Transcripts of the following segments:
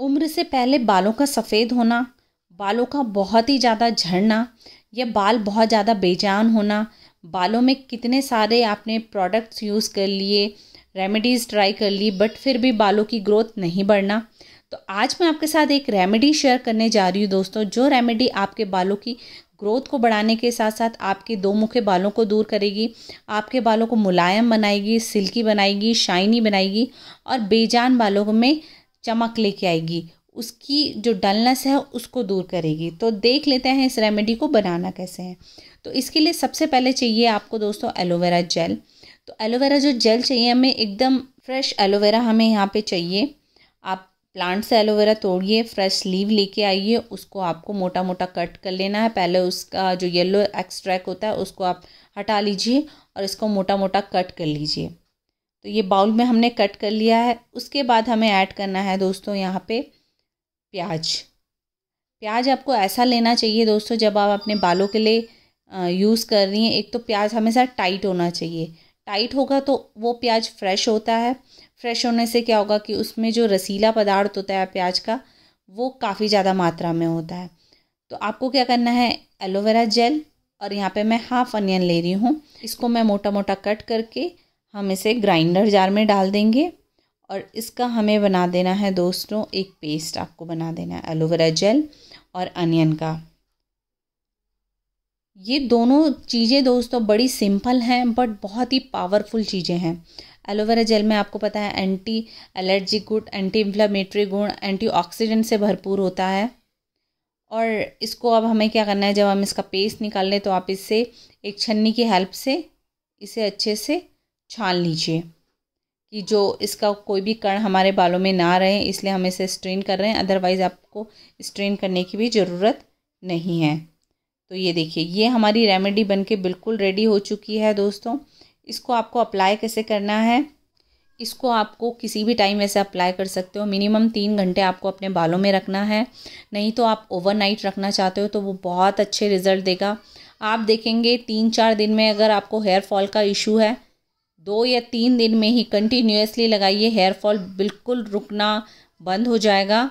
उम्र से पहले बालों का सफ़ेद होना बालों का बहुत ही ज़्यादा झड़ना या बाल बहुत ज़्यादा बेजान होना बालों में कितने सारे आपने प्रोडक्ट्स यूज़ कर लिए रेमेडीज़ ट्राई कर ली बट फिर भी बालों की ग्रोथ नहीं बढ़ना तो आज मैं आपके साथ एक रेमेडी शेयर करने जा रही हूँ दोस्तों जो रेमेडी आपके बालों की ग्रोथ को बढ़ाने के साथ साथ आपके दो मुखे बालों को दूर करेगी आपके बालों को मुलायम बनाएगी सिल्की बनाएगी शाइनी बनाएगी और बेजान बालों में चमक लेके आएगी उसकी जो डलनेस है उसको दूर करेगी तो देख लेते हैं इस रेमेडी को बनाना कैसे है तो इसके लिए सबसे पहले चाहिए आपको दोस्तों एलोवेरा जेल तो एलोवेरा जो जेल चाहिए हमें एकदम फ्रेश एलोवेरा हमें यहाँ पे चाहिए आप प्लांट से एलोवेरा तोड़िए फ्रेश लीव लेके आइए उसको आपको मोटा मोटा कट कर लेना है पहले उसका जो येलो एक्सट्रैक्ट होता है उसको आप हटा लीजिए और इसको मोटा मोटा कट कर लीजिए तो ये बाउल में हमने कट कर लिया है उसके बाद हमें ऐड करना है दोस्तों यहाँ पे प्याज प्याज आपको ऐसा लेना चाहिए दोस्तों जब आप अपने बालों के लिए यूज़ कर रही हैं एक तो प्याज हमेशा टाइट होना चाहिए टाइट होगा तो वो प्याज फ्रेश होता है फ्रेश होने से क्या होगा कि उसमें जो रसीला पदार्थ होता है प्याज का वो काफ़ी ज़्यादा मात्रा में होता है तो आपको क्या करना है एलोवेरा जेल और यहाँ पे मैं हाफ अनियन ले रही हूँ इसको मैं मोटा मोटा कट करके हम इसे ग्राइंडर जार में डाल देंगे और इसका हमें बना देना है दोस्तों एक पेस्ट आपको बना देना है एलोवेरा जेल और अनियन का ये दोनों चीज़ें दोस्तों बड़ी सिंपल हैं बट बहुत ही पावरफुल चीज़ें हैं एलोवेरा जेल में आपको पता है एंटी एलर्जिक गुड एंटी इन्फ्लामेटरी गुण एंटी से भरपूर होता है और इसको अब हमें क्या करना है जब हम इसका पेस्ट निकाल लें तो आप इससे एक छन्नी की हेल्प से इसे अच्छे से छान लीजिए कि जो इसका कोई भी कण हमारे बालों में ना रहे इसलिए हम इसे स्ट्रेन कर रहे हैं अदरवाइज़ आपको स्ट्रेन करने की भी ज़रूरत नहीं है तो ये देखिए ये हमारी रेमेडी बनके बिल्कुल रेडी हो चुकी है दोस्तों इसको आपको अप्लाई कैसे करना है इसको आपको किसी भी टाइम ऐसे अप्लाई कर सकते हो मिनिमम तीन घंटे आपको अपने बालों में रखना है नहीं तो आप ओवरनाइट रखना चाहते हो तो वो बहुत अच्छे रिज़ल्ट देगा आप देखेंगे तीन चार दिन में अगर आपको हेयर फॉल का इशू है दो या तीन दिन में ही कंटिन्यूसली लगाइए हेयर फॉल बिल्कुल रुकना बंद हो जाएगा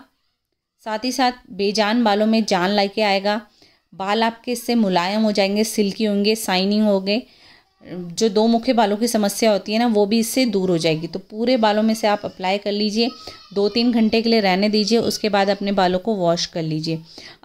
साथ ही साथ बेजान बालों में जान के आएगा बाल आपके इससे मुलायम हो जाएंगे सिल्की होंगे साइनिंग होंगे जो दो मुख्य बालों की समस्या होती है ना वो भी इससे दूर हो जाएगी तो पूरे बालों में से आप अप्लाई कर लीजिए दो तीन घंटे के लिए रहने दीजिए उसके बाद अपने बालों को वॉश कर लीजिए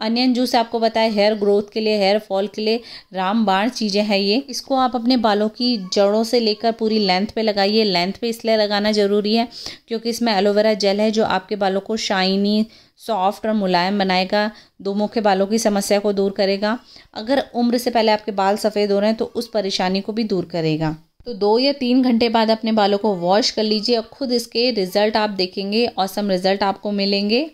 अनियन जूस आपको बताया हेयर ग्रोथ के लिए हेयर फॉल के लिए रामबाण चीज़ें हैं ये इसको आप अपने बालों की जड़ों से लेकर पूरी लेंथ पे लगाइए लेंथ पे इसलिए लगाना ज़रूरी है क्योंकि इसमें एलोवेरा जेल है जो आपके बालों को शाइनी सॉफ्ट और मुलायम बनाएगा दो मुख्य बालों की समस्या को दूर करेगा अगर उम्र से पहले आपके बाल सफ़ेद हो रहे हैं तो उस परेशानी को भी दूर करेगा तो दो या तीन घंटे बाद अपने बालों को वॉश कर लीजिए और ख़ुद इसके रिज़ल्ट आप देखेंगे औसम रिज़ल्ट आपको मिलेंगे